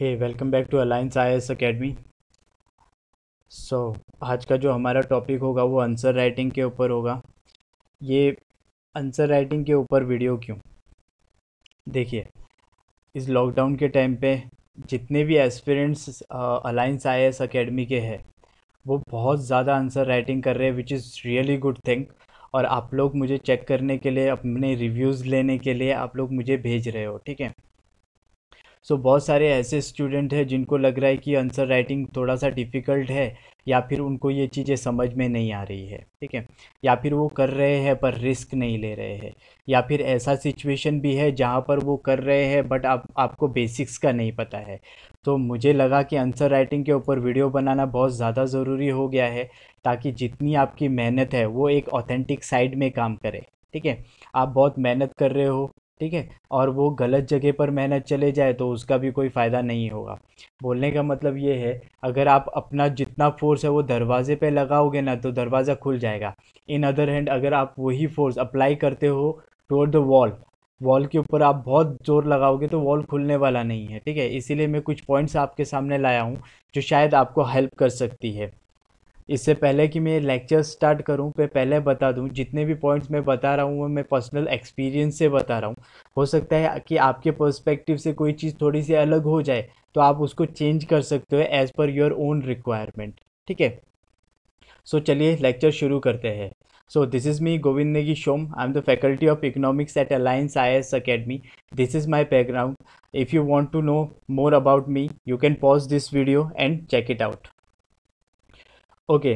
Hey welcome back to Alliance I S academy so आज का जो हमारा टॉपिक होगा वो आंसर राइटिंग के ऊपर होगा ये आंसर राइटिंग के ऊपर वीडियो क्यों देखिए इस लॉकडाउन के टाइम पे जितने भी aspirants Alliance I S academy के हैं वो बहुत ज़्यादा आंसर राइटिंग कर रहे हैं which is really good thing और आप लोग मुझे चेक करने के लिए अपने रिव्यूज़ लेने के लिए आप लोग मुझे भेज रहे हो ठीक है सो so, बहुत सारे ऐसे स्टूडेंट हैं जिनको लग रहा है कि आंसर राइटिंग थोड़ा सा डिफ़िकल्ट है या फिर उनको ये चीज़ें समझ में नहीं आ रही है ठीक है या फिर वो कर रहे हैं पर रिस्क नहीं ले रहे हैं या फिर ऐसा सिचुएशन भी है जहाँ पर वो कर रहे हैं बट आप आपको बेसिक्स का नहीं पता है तो मुझे लगा कि आंसर राइटिंग के ऊपर वीडियो बनाना बहुत ज़्यादा ज़रूरी हो गया है ताकि जितनी आपकी मेहनत है वो एक ऑथेंटिक साइड में काम करे ठीक है आप बहुत मेहनत कर रहे हो ठीक है और वो गलत जगह पर मेहनत चले जाए तो उसका भी कोई फ़ायदा नहीं होगा बोलने का मतलब ये है अगर आप अपना जितना फोर्स है वो दरवाजे पे लगाओगे ना तो दरवाज़ा खुल जाएगा इन अदर हैंड अगर आप वही फोर्स अप्लाई करते हो टूअर्ड द वॉल वॉल के ऊपर आप बहुत ज़ोर लगाओगे तो वॉल खुलने वाला नहीं है ठीक है इसीलिए मैं कुछ पॉइंट्स आपके सामने लाया हूँ जो शायद आपको हेल्प कर सकती है इससे पहले कि मैं लेक्चर स्टार्ट करूं पे पहले बता दूं जितने भी पॉइंट्स मैं बता रहा हूं वो मैं पर्सनल एक्सपीरियंस से बता रहा हूं हो सकता है कि आपके पर्सपेक्टिव से कोई चीज़ थोड़ी सी अलग हो जाए तो आप उसको चेंज कर सकते हो as per your own requirement ठीक है सो चलिए लेक्चर शुरू करते हैं so this is me Govind Negi शोम I am the faculty of economics at Alliance I S academy this is my background if you want to know more about me you can pause this video and check it out okay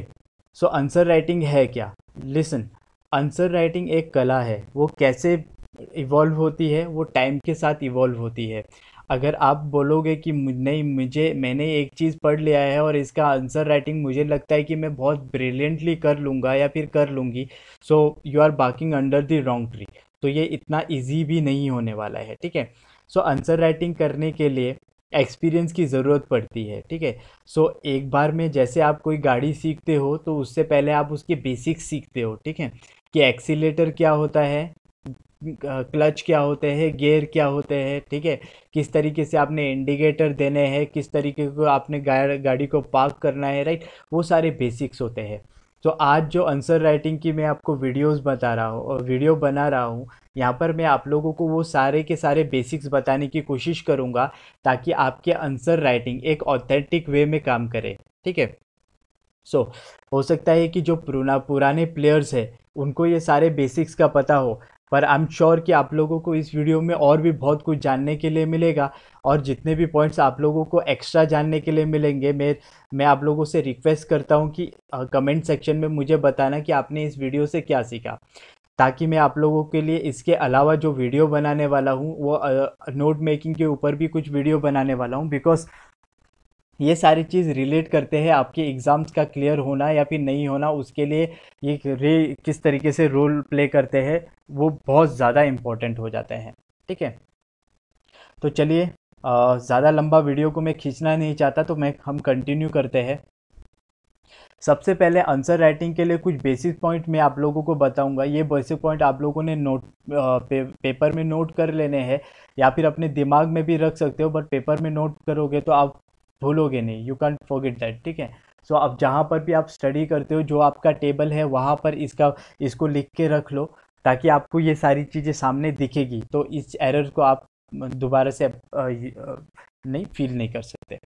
so answer writing है क्या listen answer writing एक कला है वो कैसे evolve होती है वो टाइम के साथ इवॉल्व होती है अगर आप बोलोगे कि नहीं मुझे मैंने एक चीज़ पढ़ लिया है और इसका आंसर राइटिंग मुझे लगता है कि मैं बहुत ब्रिलियंटली कर लूँगा या फिर कर लूँगी so you are barking under the wrong tree तो ये इतना इजी भी नहीं होने वाला है ठीक है सो आंसर राइटिंग करने के लिए एक्सपीरियंस की ज़रूरत पड़ती है ठीक है सो एक बार में जैसे आप कोई गाड़ी सीखते हो तो उससे पहले आप उसके बेसिक्स सीखते हो ठीक है कि एक्सीटर क्या होता है क्लच क्या होते हैं गेयर क्या होते हैं ठीक है किस तरीके से आपने इंडिकेटर देने हैं किस तरीके को आपने गाड़ी को पार्क करना है राइट वो सारे बेसिक्स होते हैं तो आज जो आंसर राइटिंग की मैं आपको वीडियोस बता रहा हूँ और वीडियो बना रहा हूँ यहाँ पर मैं आप लोगों को वो सारे के सारे बेसिक्स बताने की कोशिश करूँगा ताकि आपके आंसर राइटिंग एक ऑथेंटिक वे में काम करे ठीक है सो हो सकता है कि जो पुराना पुराने प्लेयर्स हैं उनको ये सारे बेसिक्स का पता हो पर आई एम श्योर कि आप लोगों को इस वीडियो में और भी बहुत कुछ जानने के लिए मिलेगा और जितने भी पॉइंट्स आप लोगों को एक्स्ट्रा जानने के लिए मिलेंगे मैं मैं आप लोगों से रिक्वेस्ट करता हूँ कि कमेंट सेक्शन में मुझे बताना कि आपने इस वीडियो से क्या सीखा ताकि मैं आप लोगों के लिए इसके अलावा जो वीडियो बनाने वाला हूँ वो नोट मेकिंग के ऊपर भी कुछ वीडियो बनाने वाला हूँ बिकॉज ये सारी चीज़ रिलेट करते हैं आपके एग्ज़ाम्स का क्लियर होना या फिर नहीं होना उसके लिए ये रे किस तरीके से रोल प्ले करते हैं वो बहुत ज़्यादा इम्पोर्टेंट हो जाते हैं ठीक है तो चलिए ज़्यादा लंबा वीडियो को मैं खींचना नहीं चाहता तो मैं हम कंटिन्यू करते हैं सबसे पहले आंसर राइटिंग के लिए कुछ बेसिक पॉइंट मैं आप लोगों को बताऊंगा ये बेसिक पॉइंट आप लोगों ने नोट पे, पेपर में नोट कर लेने हैं या फिर अपने दिमाग में भी रख सकते हो बट पेपर में नोट करोगे तो आप भूलोगे नहीं यू कैंट फॉरगेट दैट ठीक है सो अब जहाँ पर भी आप स्टडी करते हो जो आपका टेबल है वहाँ पर इसका इसको लिख के रख लो ताकि आपको ये सारी चीज़ें सामने दिखेगी तो इस एरर को आप दोबारा से नहीं फील नहीं कर सकते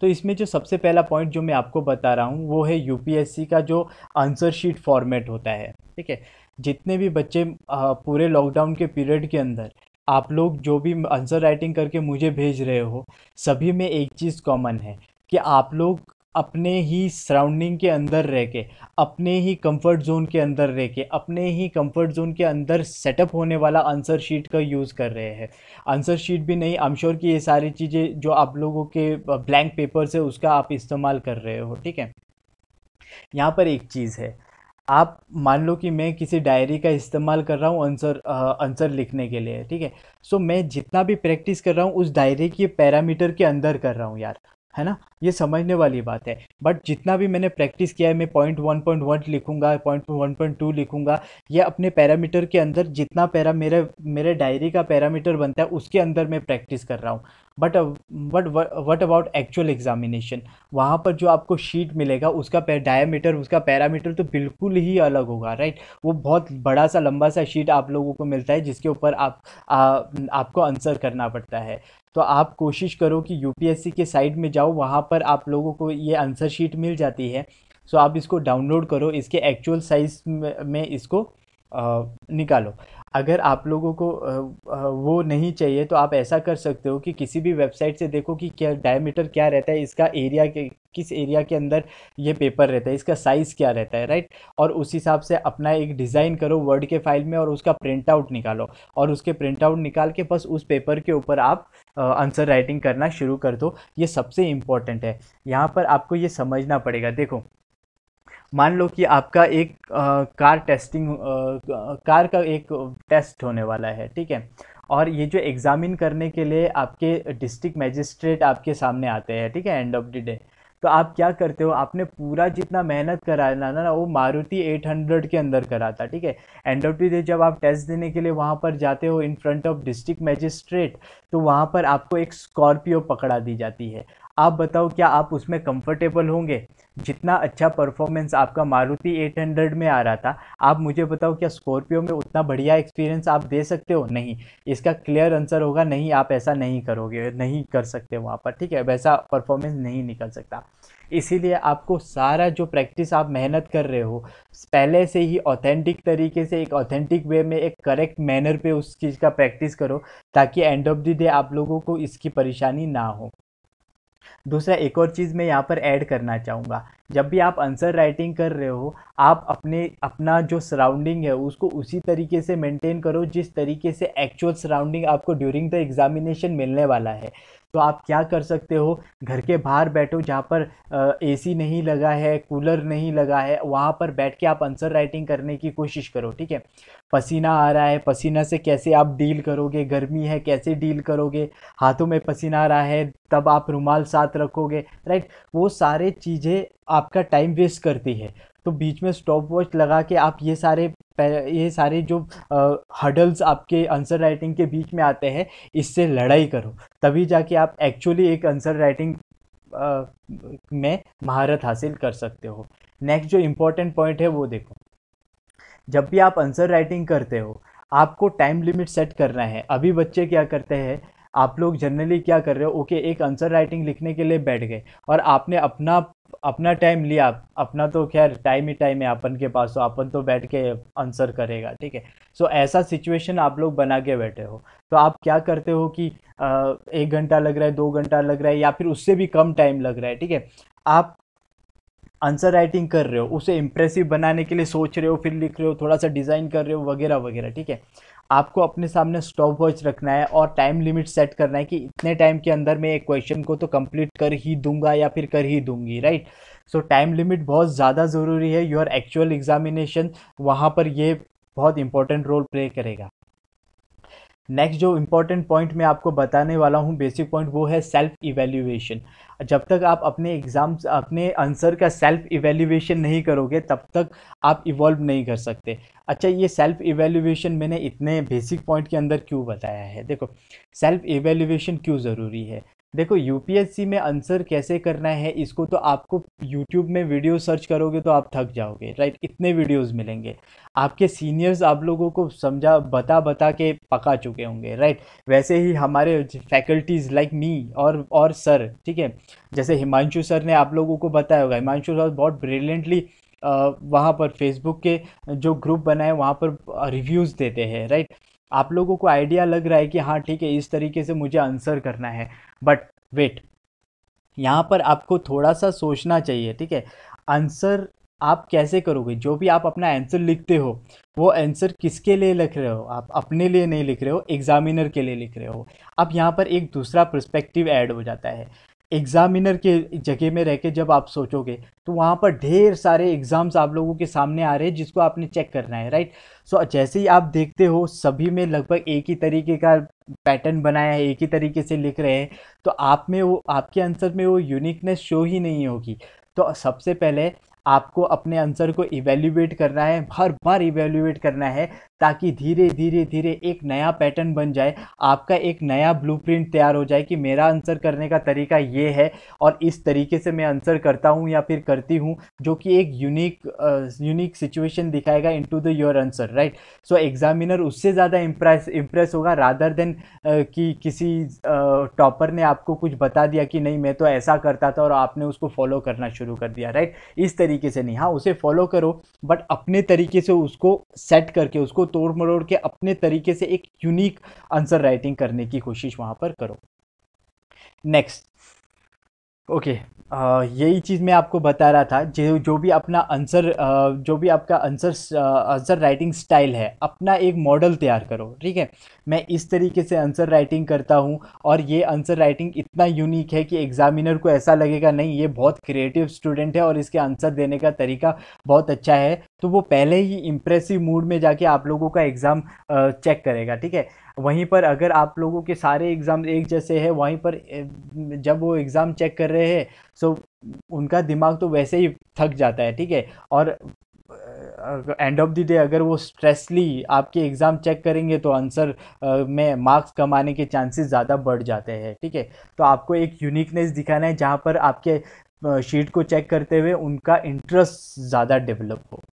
तो इसमें जो सबसे पहला पॉइंट जो मैं आपको बता रहा हूँ वो है यूपीएससी का जो आंसर शीट फॉर्मेट होता है ठीक है जितने भी बच्चे पूरे लॉकडाउन के पीरियड के अंदर आप लोग जो भी आंसर राइटिंग करके मुझे भेज रहे हो सभी में एक चीज़ कॉमन है कि आप लोग अपने ही सराउंडिंग के अंदर रह के अपने ही कंफर्ट जोन के अंदर रह के अपने ही कंफर्ट जोन के अंदर सेटअप होने वाला आंसर शीट का यूज़ कर रहे हैं आंसर शीट भी नहीं आई एम श्योर कि ये सारी चीज़ें जो आप लोगों के ब्लैंक पेपर्स है उसका आप इस्तेमाल कर रहे हो ठीक है यहाँ पर एक चीज़ है आप मान लो कि मैं किसी डायरी का इस्तेमाल कर रहा हूँ आंसर आंसर लिखने के लिए ठीक है सो so, मैं जितना भी प्रैक्टिस कर रहा हूँ उस डायरी के पैरामीटर के अंदर कर रहा हूँ यार है ना ये समझने वाली बात है बट जितना भी मैंने प्रैक्टिस किया है मैं पॉइंट वन पॉइंट वन लिखूंगा पॉइंट वन पॉइंट टू लिखूंगा या अपने पैरामीटर के अंदर जितना पैरा मेरे मेरे डायरी का पैरामीटर बनता है उसके अंदर मैं प्रैक्टिस कर रहा हूँ but but what about actual examination वहाँ पर जो आपको शीट मिलेगा उसका डायमीटर उसका पैरामीटर तो बिल्कुल ही अलग होगा राइट वो बहुत बड़ा सा लंबा सा शीट आप लोगों को मिलता है जिसके ऊपर आप आ, आपको आंसर करना पड़ता है तो आप कोशिश करो कि यूपीएससी के साइट में जाओ वहाँ पर आप लोगों को ये आंसर शीट मिल जाती है सो आप इसको डाउनलोड करो इसके एक्चुअल साइज़ में इसको निकालो अगर आप लोगों को वो नहीं चाहिए तो आप ऐसा कर सकते हो कि किसी भी वेबसाइट से देखो कि क्या डायमीटर क्या रहता है इसका एरिया के किस एरिया के अंदर ये पेपर रहता है इसका साइज़ क्या रहता है राइट और उस हिसाब से अपना एक डिज़ाइन करो वर्ड के फाइल में और उसका प्रिंट आउट निकालो और उसके प्रिंट आउट निकाल के बस उस पेपर के ऊपर आप आंसर राइटिंग करना शुरू कर दो ये सबसे इम्पॉर्टेंट है यहाँ पर आपको ये समझना पड़ेगा देखो मान लो कि आपका एक आ, कार टेस्टिंग आ, कार का एक टेस्ट होने वाला है ठीक है और ये जो एग्ज़ामिन करने के लिए आपके डिस्ट्रिक्ट मैजिस्ट्रेट आपके सामने आते हैं ठीक है एंड ऑफ द डे तो आप क्या करते हो आपने पूरा जितना मेहनत कराना ना वो मारुति 800 के अंदर करा था ठीक है एंड ऑफ द डे जब आप टेस्ट देने के लिए वहाँ पर जाते हो in front of district magistrate तो वहाँ पर आपको एक स्कॉर्पियो पकड़ा दी जाती है आप बताओ क्या आप उसमें कंफर्टेबल होंगे जितना अच्छा परफॉर्मेंस आपका मारुति 800 में आ रहा था आप मुझे बताओ क्या स्कॉर्पियो में उतना बढ़िया एक्सपीरियंस आप दे सकते हो नहीं इसका क्लियर आंसर होगा नहीं आप ऐसा नहीं करोगे नहीं कर सकते वहाँ पर ठीक है वैसा परफॉर्मेंस नहीं निकल सकता इसीलिए आपको सारा जो प्रैक्टिस आप मेहनत कर रहे हो पहले से ही ऑथेंटिक तरीके से एक ऑथेंटिक वे में एक करेक्ट मैनर पे उस चीज़ का प्रैक्टिस करो ताकि एंड ऑफ द डे आप लोगों को इसकी परेशानी ना हो दूसरा एक और चीज़ मैं यहाँ पर ऐड करना चाहूँगा जब भी आप आंसर राइटिंग कर रहे हो आप अपने अपना जो सराउंडिंग है उसको उसी तरीके से मेंटेन करो जिस तरीके से एक्चुअल सराउंडिंग आपको ड्यूरिंग द एग्ज़ामिनेशन मिलने वाला है तो आप क्या कर सकते हो घर के बाहर बैठो जहाँ पर एसी नहीं लगा है कूलर नहीं लगा है वहाँ पर बैठ के आप आंसर राइटिंग करने की कोशिश करो ठीक है पसीना आ रहा है पसीना से कैसे आप डील करोगे गर्मी है कैसे डील करोगे हाथों में पसीना आ रहा है तब आप रुमाल साथ रखोगे राइट वो सारे चीज़ें आपका टाइम वेस्ट करती है तो बीच में स्टॉप वॉच लगा के आप ये सारे ये सारे जो हडल्स आपके आंसर राइटिंग के बीच में आते हैं इससे लड़ाई करो तभी जाके आप एक्चुअली एक आंसर राइटिंग में महारत हासिल कर सकते हो नेक्स्ट जो इम्पोर्टेंट पॉइंट है वो देखो जब भी आप आंसर राइटिंग करते हो आपको टाइम लिमिट सेट करना है अभी बच्चे क्या करते हैं आप लोग जनरली क्या कर रहे हो ओके okay, एक आंसर राइटिंग लिखने के लिए बैठ गए और आपने अपना अपना टाइम लिया अपना तो खैर टाइम ही टाइम है अपन के पास तो अपन तो बैठ के आंसर करेगा ठीक है सो ऐसा सिचुएशन आप लोग बना के बैठे हो तो आप क्या करते हो कि एक घंटा लग रहा है दो घंटा लग रहा है या फिर उससे भी कम टाइम लग रहा है ठीक है आप आंसर राइटिंग कर रहे हो उसे इम्प्रेसिव बनाने के लिए सोच रहे हो फिर लिख रहे हो थोड़ा सा डिज़ाइन कर रहे हो वगैरह वगैरह ठीक है आपको अपने सामने स्टॉप वॉच रखना है और टाइम लिमिट सेट करना है कि इतने टाइम के अंदर मैं एक क्वेश्चन को तो कंप्लीट कर ही दूंगा या फिर कर ही दूंगी राइट सो टाइम लिमिट बहुत ज़्यादा ज़रूरी है योर एक्चुअल एग्जामिनेशन वहाँ पर ये बहुत इंपॉर्टेंट रोल प्ले करेगा नेक्स्ट जो इंपॉर्टेंट पॉइंट मैं आपको बताने वाला हूँ बेसिक पॉइंट वो है सेल्फ इवेल्यूएशन जब तक आप अपने एग्जाम्स अपने आंसर का सेल्फ इवेल्यूएशन नहीं करोगे तब तक आप इवॉल्व नहीं कर सकते अच्छा ये सेल्फ इवेल्यूएशन मैंने इतने बेसिक पॉइंट के अंदर क्यों बताया है देखो सेल्फ इवेल्यूएशन क्यों ज़रूरी है देखो यूपीएससी में आंसर कैसे करना है इसको तो आपको यूट्यूब में वीडियो सर्च करोगे तो आप थक जाओगे राइट इतने वीडियोस मिलेंगे आपके सीनियर्स आप लोगों को समझा बता बता के पका चुके होंगे राइट वैसे ही हमारे फैकल्टीज़ लाइक मी और और सर ठीक है जैसे हिमांशु सर ने आप लोगों को बताया होगा हिमांशु सर बहुत ब्रिलियंटली वहाँ पर फेसबुक के जो ग्रुप बनाए वहाँ पर रिव्यूज़ देते हैं राइट आप लोगों को आइडिया लग रहा है कि हाँ ठीक है इस तरीके से मुझे आंसर करना है बट वेट यहाँ पर आपको थोड़ा सा सोचना चाहिए ठीक है आंसर आप कैसे करोगे जो भी आप अपना आंसर लिखते हो वो आंसर किसके लिए लिख रहे हो आप अपने लिए नहीं लिख रहे हो एग्जामिनर के लिए लिख रहे हो अब यहाँ पर एक दूसरा पर्सपेक्टिव ऐड हो जाता है एग्ज़ामिनर के जगह में रह के जब आप सोचोगे तो वहाँ पर ढेर सारे एग्ज़ाम्स आप लोगों के सामने आ रहे हैं जिसको आपने चेक करना है राइट सो so, जैसे ही आप देखते हो सभी में लगभग एक ही तरीके का पैटर्न बनाया है एक ही तरीके से लिख रहे हैं तो आप में वो आपके आंसर में वो यूनिकनेस शो ही नहीं होगी तो सबसे पहले आपको अपने आंसर को इवेल्यूएट करना है हर बार इवेल्यूएट करना है ताकि धीरे धीरे धीरे एक नया पैटर्न बन जाए आपका एक नया ब्लूप्रिंट तैयार हो जाए कि मेरा आंसर करने का तरीका ये है और इस तरीके से मैं आंसर करता हूँ या फिर करती हूँ जो कि एक यूनिक यूनिक सिचुएशन दिखाएगा in to the your answer right so examiner उससे ज़्यादा इम्प्रेस इम्प्रेस होगा रादर देन कि किसी टॉपर ने आपको कुछ बता दिया कि नहीं मैं तो ऐसा करता था और आपने उसको फॉलो करना शुरू कर दिया राइट इस तरीके से नहीं हाँ उसे फॉलो करो बट अपने तरीके से उसको सेट करके उसको तोड़ मरोड़ के अपने तरीके से एक यूनिक आंसर राइटिंग करने की कोशिश वहां पर करो नेक्स्ट ओके okay, यही चीज़ मैं आपको बता रहा था जो जो भी अपना आंसर जो भी आपका आंसर आंसर राइटिंग स्टाइल है अपना एक मॉडल तैयार करो ठीक है मैं इस तरीके से आंसर राइटिंग करता हूँ और ये आंसर राइटिंग इतना यूनिक है कि एग्जामिनर को ऐसा लगेगा नहीं ये बहुत क्रिएटिव स्टूडेंट है और इसके आंसर देने का तरीका बहुत अच्छा है तो वो पहले ही इम्प्रेसिव मूड में जाके आप लोगों का एग्ज़ाम चेक करेगा ठीक है वहीं पर अगर आप लोगों के सारे एग्ज़ाम एक जैसे हैं वहीं पर जब वो एग्ज़ाम चेक कर रहे हैं सो उनका दिमाग तो वैसे ही थक जाता है ठीक है और एंड ऑफ द डे अगर वो स्ट्रेसली आपके एग्ज़ाम चेक करेंगे तो आंसर में मार्क्स कमाने के चांसेस ज़्यादा बढ़ जाते हैं ठीक है तो आपको एक यूनिकनेस दिखाना है जहाँ पर आपके शीट को चेक करते हुए उनका इंटरेस्ट ज़्यादा डेवलप हो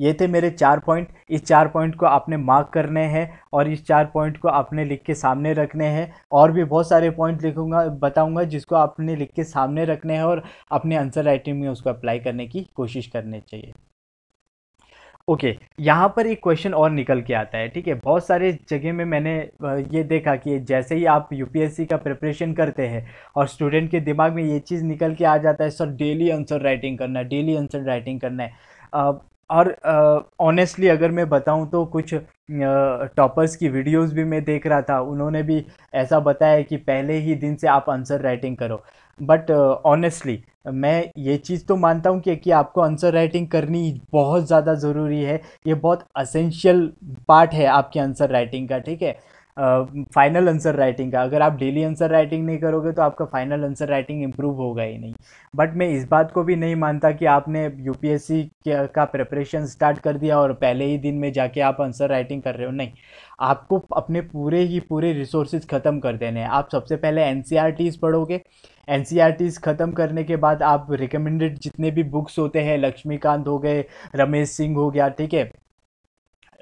ये थे मेरे चार पॉइंट इस चार पॉइंट को आपने मार्क करने हैं और इस चार पॉइंट को आपने लिख के सामने रखने हैं और भी बहुत सारे पॉइंट लिखूंगा बताऊंगा जिसको आपने लिख के सामने रखने हैं और अपने आंसर राइटिंग में उसको अप्लाई करने की कोशिश करनी चाहिए ओके okay, यहाँ पर एक क्वेश्चन और निकल के आता है ठीक है बहुत सारे जगह में मैंने ये देखा कि जैसे ही आप यूपीएससी का प्रिपरेशन करते हैं और स्टूडेंट के दिमाग में ये चीज़ निकल के आ जाता है सर डेली आंसर राइटिंग करना है डेली आंसर राइटिंग करना है और ऑनेस्टली uh, अगर मैं बताऊं तो कुछ टॉपर्स uh, की वीडियोस भी मैं देख रहा था उन्होंने भी ऐसा बताया कि पहले ही दिन से आप आंसर राइटिंग करो बट ऑनेस्टली uh, मैं ये चीज़ तो मानता हूँ कि, कि आपको आंसर राइटिंग करनी बहुत ज़्यादा ज़रूरी है ये बहुत असेंशियल पार्ट है आपकी आंसर राइटिंग का ठीक है फाइनल आंसर राइटिंग का अगर आप डेली आंसर राइटिंग नहीं करोगे तो आपका फाइनल आंसर राइटिंग इम्प्रूव होगा ही नहीं बट मैं इस बात को भी नहीं मानता कि आपने यूपीएससी का प्रिपरेशन स्टार्ट कर दिया और पहले ही दिन में जाके आप आंसर राइटिंग कर रहे हो नहीं आपको अपने पूरे ही पूरे रिसोर्सेज ख़त्म कर देने हैं आप सबसे पहले एन e पढ़ोगे एन e ख़त्म करने के बाद आप रिकमेंडेड जितने भी बुक्स होते हैं लक्ष्मीकांत हो गए रमेश सिंह हो गया ठीक है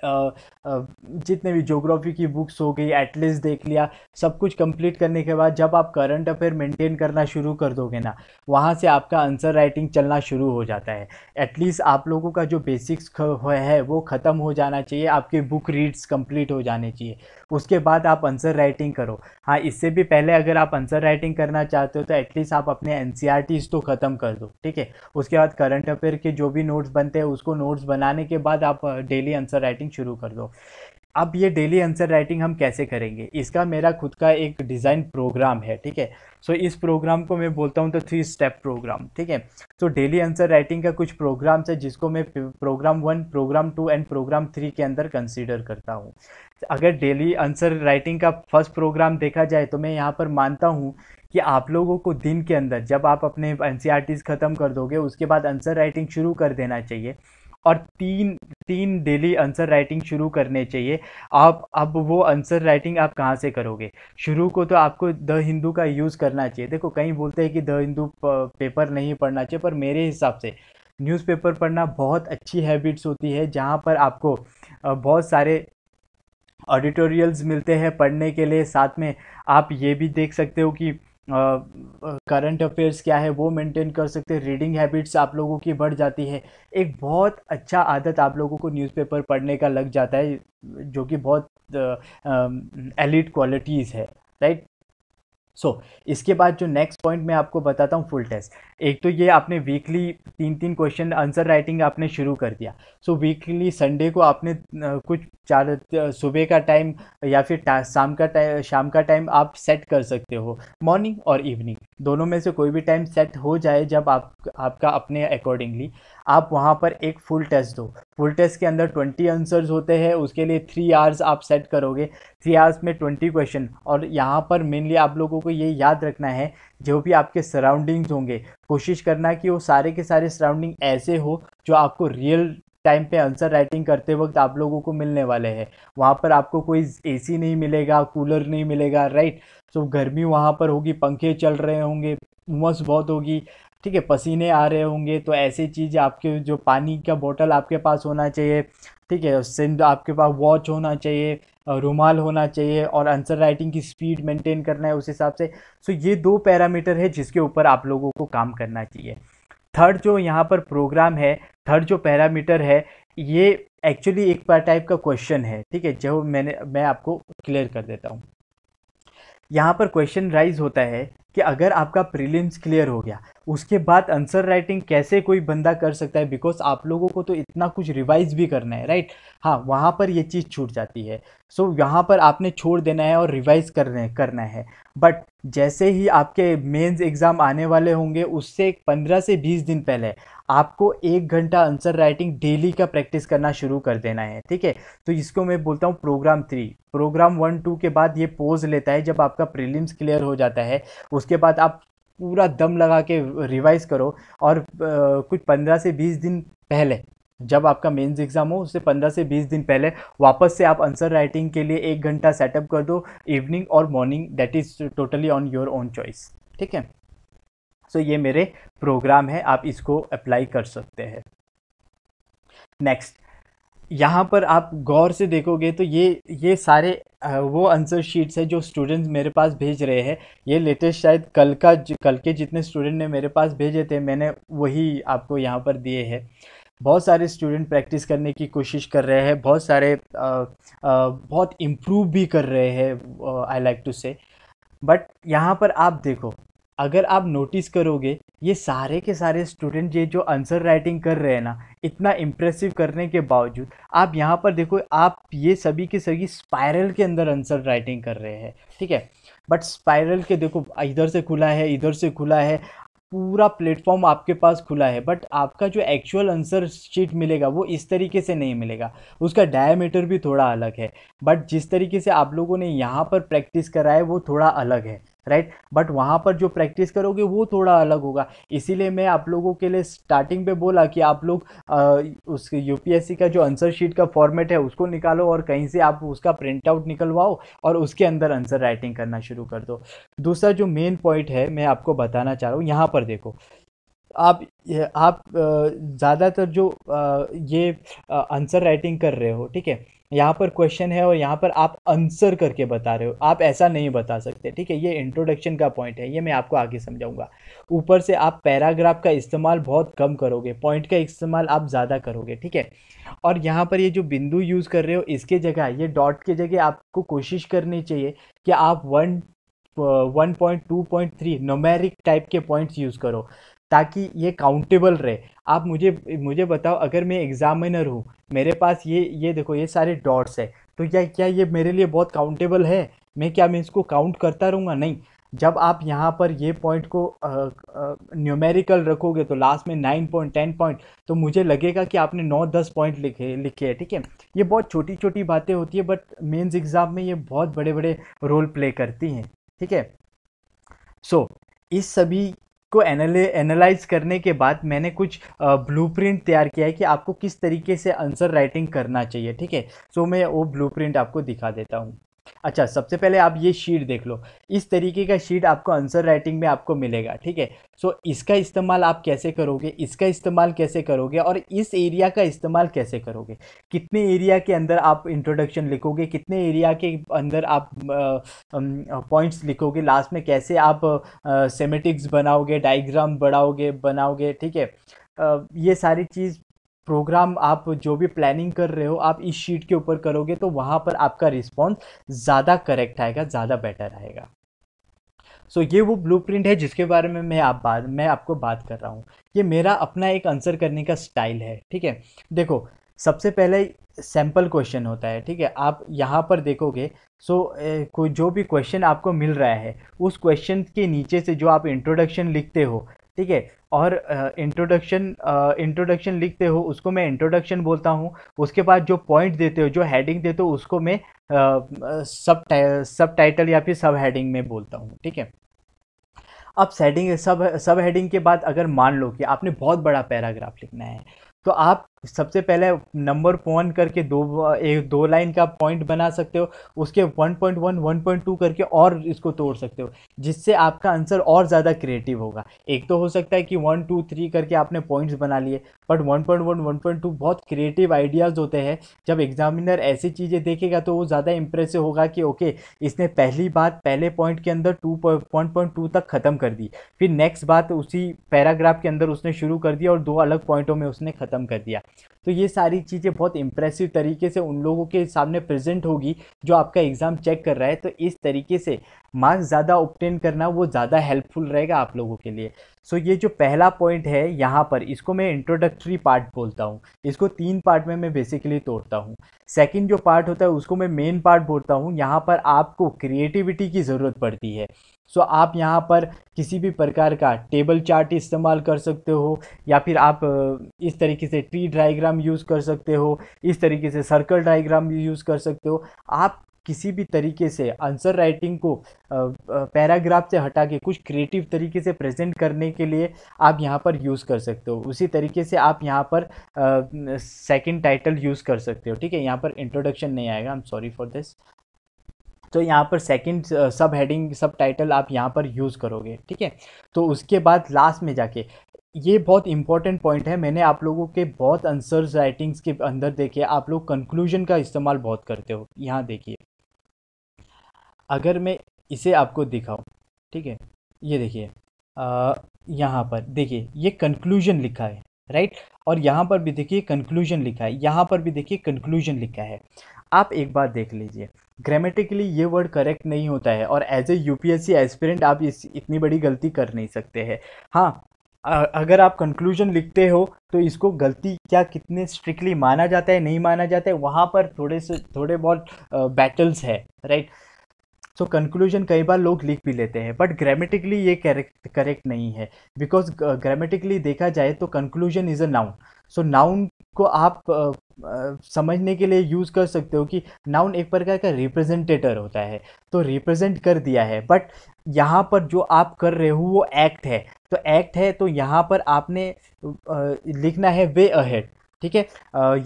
जितने भी जोग्राफी की बुक्स हो गई एटलीस्ट देख लिया सब कुछ कंप्लीट करने के बाद जब आप करंट अफेयर मेंटेन करना शुरू कर दोगे ना वहाँ से आपका आंसर राइटिंग चलना शुरू हो जाता है एटलीस्ट आप लोगों का जो बेसिक्स है वो ख़त्म हो जाना चाहिए आपके बुक रीड्स कंप्लीट हो जाने चाहिए उसके बाद आप आंसर राइटिंग करो हाँ इससे भी पहले अगर आप आंसर राइटिंग करना चाहते हो तो एटलीस्ट आप अपने एन e तो ख़त्म कर दो ठीक है उसके बाद करंट अफेयर के जो भी नोट्स बनते हैं उसको नोट्स बनाने के बाद आप डेली आंसर राइटिंग राइटिंग शुरू कर दो अब ये डेली आंसर राइटिंग हम कैसे करेंगे इसका मेरा खुद का एक डिज़ाइन प्रोग्राम है ठीक है सो इस प्रोग्राम को मैं बोलता हूँ तो थ्री स्टेप प्रोग्राम ठीक है तो डेली आंसर राइटिंग का कुछ प्रोग्राम्स है जिसको मैं program one program two and program three के अंदर कंसीडर करता हूँ अगर डेली आंसर राइटिंग का फर्स्ट प्रोग्राम देखा जाए तो मैं यहाँ पर मानता हूँ कि आप लोगों को दिन के अंदर जब आप अपने एन e ख़त्म कर दोगे उसके बाद आंसर राइटिंग शुरू कर देना चाहिए और तीन तीन डेली आंसर राइटिंग शुरू करने चाहिए आप अब वो आंसर राइटिंग आप कहाँ से करोगे शुरू को तो आपको द हिंदू का यूज़ करना चाहिए देखो कहीं बोलते हैं कि द हिंदू पेपर नहीं पढ़ना चाहिए पर मेरे हिसाब से न्यूज़पेपर पढ़ना बहुत अच्छी हैबिट्स होती है जहाँ पर आपको बहुत सारे ऑडिटोरियल्स मिलते हैं पढ़ने के लिए साथ में आप ये भी देख सकते हो कि करंट अफेयर्स क्या है वो मेंटेन कर सकते हैं रीडिंग हैबिट्स आप लोगों की बढ़ जाती है एक बहुत अच्छा आदत आप लोगों को न्यूज़पेपर पढ़ने का लग जाता है जो कि बहुत एलिट क्वालिटीज़ है राइट सो so, इसके बाद जो नेक्स्ट पॉइंट मैं आपको बताता हूँ फुल टेस्ट एक तो ये आपने वीकली तीन तीन क्वेश्चन आंसर राइटिंग आपने शुरू कर दिया सो so, वीकली संडे को आपने कुछ चार सुबह का टाइम या फिर शाम का टाइम शाम का टाइम आप सेट कर सकते हो मॉर्निंग और इवनिंग दोनों में से कोई भी टाइम सेट हो जाए जब आप आपका अपने अकॉर्डिंगली आप वहाँ पर एक फुल टेस्ट दो फुल टेस्ट के अंदर ट्वेंटी आंसर्स होते हैं उसके लिए थ्री आवर्स आप सेट करोगे थ्री आवर्स में ट्वेंटी क्वेश्चन और यहाँ पर मेनली आप लोगों को ये याद रखना है जो भी आपके सराउंडिंग्स होंगे कोशिश करना कि वो सारे के सारे सराउंडिंग ऐसे हो जो आपको रियल टाइम पे आंसर राइटिंग करते वक्त आप लोगों को मिलने वाले हैं वहाँ पर आपको कोई एसी नहीं मिलेगा कूलर नहीं मिलेगा राइट सो गर्मी वहाँ पर होगी पंखे चल रहे होंगे उमस बहुत होगी ठीक है पसीने आ रहे होंगे तो ऐसी चीज़ आपके जो पानी का बोतल आपके पास होना चाहिए ठीक है सिंध आपके पास वॉच होना चाहिए रुमाल होना चाहिए और आंसर राइटिंग की स्पीड मेंटेन करना है उस हिसाब से सो ये दो पैरामीटर है जिसके ऊपर आप लोगों को काम करना चाहिए थर्ड जो यहाँ पर प्रोग्राम है थर्ड जो पैरामीटर है ये एक्चुअली एक पर टाइप का क्वेश्चन है ठीक है जो मैंने मैं आपको क्लियर कर देता हूँ यहाँ पर क्वेश्चन राइज होता है कि अगर आपका प्रीलिम्स क्लियर हो गया उसके बाद आंसर राइटिंग कैसे कोई बंदा कर सकता है बिकॉज आप लोगों को तो इतना कुछ रिवाइज भी करना है राइट हाँ वहाँ पर ये चीज़ छूट जाती है सो so, यहाँ पर आपने छोड़ देना है और रिवाइज करने करना है बट जैसे ही आपके मेंस एग्ज़ाम आने वाले होंगे उससे पंद्रह से बीस दिन पहले आपको एक घंटा आंसर राइटिंग डेली का प्रैक्टिस करना शुरू कर देना है ठीक है तो इसको मैं बोलता हूँ program three program one two के बाद ये पोज लेता है जब आपका प्रीलिम्स क्लियर हो जाता है उस उसके बाद आप पूरा दम लगा के रिवाइज़ करो और कुछ पंद्रह से बीस दिन पहले जब आपका मेंस एग्ज़ाम हो उससे पंद्रह से बीस दिन पहले वापस से आप आंसर राइटिंग के लिए एक घंटा सेटअप कर दो इवनिंग और morning that is totally on your own choice ठीक है सो so, ये मेरे प्रोग्राम है आप इसको अप्लाई कर सकते हैं नेक्स्ट यहाँ पर आप गौर से देखोगे तो ये ये सारे वो आंसर शीट्स है जो स्टूडेंट्स मेरे पास भेज रहे हैं ये लेटेस्ट शायद कल का कल के जितने स्टूडेंट ने मेरे पास भेजे थे मैंने वही आपको यहाँ पर दिए हैं बहुत सारे स्टूडेंट प्रैक्टिस करने की कोशिश कर रहे हैं बहुत सारे आ, आ, बहुत इम्प्रूव भी कर रहे हैं I like to say but यहाँ पर आप देखो अगर आप नोटिस करोगे ये सारे के सारे स्टूडेंट ये जो आंसर राइटिंग कर रहे हैं ना इतना इम्प्रेसिव करने के बावजूद आप यहाँ पर देखो आप ये सभी के सभी स्पायरल के अंदर आंसर राइटिंग कर रहे हैं ठीक है बट स्पायरल के देखो इधर से खुला है इधर से खुला है पूरा प्लेटफॉर्म आपके पास खुला है बट आपका जो एक्चुअल आंसर शीट मिलेगा वो इस तरीके से नहीं मिलेगा उसका डायमीटर भी थोड़ा अलग है बट जिस तरीके से आप लोगों ने यहाँ पर प्रैक्टिस करा है वो थोड़ा अलग है राइट बट वहाँ पर जो प्रैक्टिस करोगे वो थोड़ा अलग होगा इसीलिए मैं आप लोगों के लिए स्टार्टिंग पे बोला कि आप लोग उस यू का जो आंसर शीट का फॉर्मेट है उसको निकालो और कहीं से आप उसका प्रिंट आउट निकलवाओ और उसके अंदर आंसर राइटिंग करना शुरू कर दो दूसरा जो मेन पॉइंट है मैं आपको बताना चाह रहा हूँ यहाँ पर देखो आप आप ज़्यादातर जो ये आंसर राइटिंग कर रहे हो ठीक है यहाँ पर क्वेश्चन है और यहाँ पर आप आंसर करके बता रहे हो आप ऐसा नहीं बता सकते ठीक है ये इंट्रोडक्शन का पॉइंट है ये मैं आपको आगे समझाऊंगा ऊपर से आप पैराग्राफ का इस्तेमाल बहुत कम करोगे पॉइंट का इस्तेमाल आप ज़्यादा करोगे ठीक है और यहाँ पर ये जो बिंदु यूज़ कर रहे हो इसके जगह ये डॉट के जगह आपको कोशिश करनी चाहिए कि आप one one point two point three numeric type के पॉइंट्स यूज़ करो ताकि ये काउंटेबल रहे आप मुझे मुझे बताओ अगर मैं एग्ज़ामिनर हूँ मेरे पास ये ये देखो ये सारे डॉट्स है तो क्या क्या ये मेरे लिए बहुत काउंटेबल है मैं क्या मैं इसको काउंट करता रहूँगा नहीं जब आप यहाँ पर ये पॉइंट को न्यूमेरिकल रखोगे तो लास्ट में नाइन पॉइंट टेन पॉइंट तो मुझे लगेगा कि आपने नौ दस पॉइंट लिखे लिखे हैं ठीक है ये बहुत छोटी छोटी बातें होती है बट मेंस एग्ज़ाम में ये बहुत बड़े बड़े रोल प्ले करती हैं ठीक है सो so, इस सभी को एनालाइज करने के बाद मैंने कुछ ब्लूप्रिंट तैयार किया है कि आपको किस तरीके से आंसर राइटिंग करना चाहिए ठीक है सो मैं वो ब्लूप्रिंट आपको दिखा देता हूँ अच्छा सबसे पहले आप ये शीट देख लो इस तरीके का शीट आपको आंसर राइटिंग में आपको मिलेगा ठीक है सो इसका इस्तेमाल आप कैसे करोगे इसका इस्तेमाल कैसे करोगे और इस एरिया का इस्तेमाल कैसे करोगे कितने एरिया के अंदर आप इंट्रोडक्शन लिखोगे कितने एरिया के अंदर आप पॉइंट्स लिखोगे लास्ट में कैसे आप सेमेटिक्स बनाओगे डाइग्राम बढ़ाओगे बनाओगे ठीक है ये सारी चीज़ प्रोग्राम आप जो भी प्लानिंग कर रहे हो आप इस शीट के ऊपर करोगे तो वहाँ पर आपका रिस्पॉन्स ज़्यादा करेक्ट आएगा ज़्यादा बेटर आएगा सो so, ये वो ब्लूप्रिंट है जिसके बारे में मैं आप बात मैं आपको बात कर रहा हूँ ये मेरा अपना एक आंसर करने का स्टाइल है ठीक है देखो सबसे पहले सैम्पल क्वेश्चन होता है ठीक है आप यहाँ पर देखोगे सो so, कोई जो भी क्वेश्चन आपको मिल रहा है उस क्वेश्चन के नीचे से जो आप इंट्रोडक्शन लिखते हो ठीक है और इंट्रोडक्शन इंट्रोडक्शन लिखते हो उसको मैं इंट्रोडक्शन बोलता हूँ उसके बाद जो पॉइंट देते हो जो हेडिंग देते हो उसको मैं सब सब टाइटल या फिर सब हेडिंग में बोलता हूँ ठीक है अब सेडिंग सब सब हेडिंग के बाद अगर मान लो कि आपने बहुत बड़ा पैराग्राफ लिखना है तो आप सबसे पहले नंबर वन करके दो एक दो लाइन का पॉइंट बना सकते हो उसके 1.1 1.2 करके और इसको तोड़ सकते हो जिससे आपका आंसर और ज़्यादा क्रिएटिव होगा एक तो हो सकता है कि वन टू थ्री करके आपने पॉइंट्स बना लिए बट 1.1 1.2 बहुत क्रिएटिव आइडियाज़ होते हैं जब एग्जामिनर ऐसी चीज़ें देखेगा तो वो ज़्यादा इंप्रेसिव होगा कि ओके इसने पहली बात पहले पॉइंट के अंदर टू पॉइंट तक ख़त्म कर दी फिर नेक्स्ट बात उसी पैराग्राफ के अंदर उसने शुरू कर दिया और दो अलग पॉइंटों में उसने ख़त्म कर दिया तो ये सारी चीज़ें बहुत इम्प्रेसिव तरीके से उन लोगों के सामने प्रेजेंट होगी जो आपका एग्ज़ाम चेक कर रहा है तो इस तरीके से मार्क्स ज़्यादा ऑप्टेन करना वो ज़्यादा हेल्पफुल रहेगा आप लोगों के लिए सो so, ये जो पहला पॉइंट है यहाँ पर इसको मैं इंट्रोडक्टरी पार्ट बोलता हूँ इसको तीन पार्ट में मैं बेसिकली तोड़ता हूँ सेकंड जो पार्ट होता है उसको मैं मेन पार्ट बोलता हूँ यहाँ पर आपको क्रिएटिविटी की ज़रूरत पड़ती है सो so, आप यहाँ पर किसी भी प्रकार का टेबल चार्ट इस्तेमाल कर सकते हो या फिर आप इस तरीके से ट्री डायग्राम यूज़ कर सकते हो इस तरीके से सर्कल डाइग्राम यूज़ कर सकते हो आप किसी भी तरीके से आंसर राइटिंग को पैराग्राफ से हटा के कुछ क्रिएटिव तरीके से प्रेजेंट करने के लिए आप यहाँ पर यूज़ कर सकते हो उसी तरीके से आप यहाँ पर सेकंड टाइटल यूज़ कर सकते हो ठीक है यहाँ पर इंट्रोडक्शन नहीं आएगा I am sorry for this तो यहाँ पर सेकंड सब हेडिंग सब टाइटल आप यहाँ पर यूज़ करोगे ठीक है तो उसके बाद लास्ट में जाके ये बहुत इंपॉर्टेंट पॉइंट है मैंने आप लोगों के बहुत आंसर्स राइटिंग्स के अंदर देखे आप लोग कंक्लूजन का इस्तेमाल बहुत करते हो यहाँ देखिए अगर मैं इसे आपको दिखाऊँ ठीक है ये देखिए यहाँ पर देखिए ये कंक्लूजन लिखा है राइट और यहाँ पर भी देखिए कंक्लूजन लिखा है यहाँ पर भी देखिए कंक्लूजन लिखा है आप एक बार देख लीजिए ग्रामेटिकली ये वर्ड करेक्ट नहीं होता है और as a U C aspirant आप इस इतनी बड़ी गलती कर नहीं सकते हैं हाँ अगर आप कंक्लूजन लिखते हो तो इसको गलती क्या कितने स्ट्रिक्टली माना जाता है नहीं माना जाता है वहाँ पर थोड़े से थोड़े बहुत बैटल्स है राइट सो कंक्लूजन कई बार लोग लिख भी लेते हैं बट ग्रामेटिकली ये करेक्ट करेक्ट नहीं है बिकॉज ग्रामेटिकली देखा जाए तो conclusion is a noun so noun को आप समझने के लिए यूज़ कर सकते हो कि नाउन एक प्रकार का रिप्रेजेंटेटर होता है तो रिप्रेजेंट कर दिया है बट यहाँ पर जो आप कर रहे हो वो एक्ट है तो एक्ट है तो यहाँ पर आपने लिखना है वे अहेड ठीक है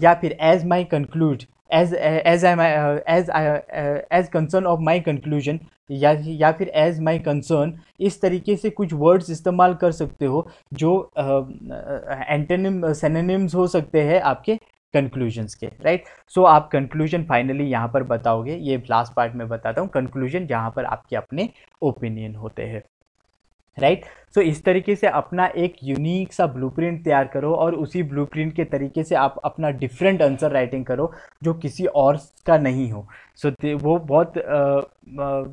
या फिर as my conclude as as I as as concern of my conclusion या फिर एज माई कंसर्न इस तरीके से कुछ वर्ड्स इस्तेमाल कर सकते हो जो एंटेनिम uh, सेनेम्स हो सकते हैं आपके कंक्लूजन्स के राइट सो so, आप कंक्लूजन फाइनली यहाँ पर बताओगे ये लास्ट पार्ट में बताता हूँ कंक्लूजन जहाँ पर आपके अपने ओपिनियन होते हैं राइट right? सो so, इस तरीके से अपना एक यूनिक सा ब्लूप्रिंट तैयार करो और उसी ब्लूप्रिंट के तरीके से आप अपना डिफरेंट आंसर राइटिंग करो जो किसी और का नहीं हो सो so, वो बहुत आ, आ,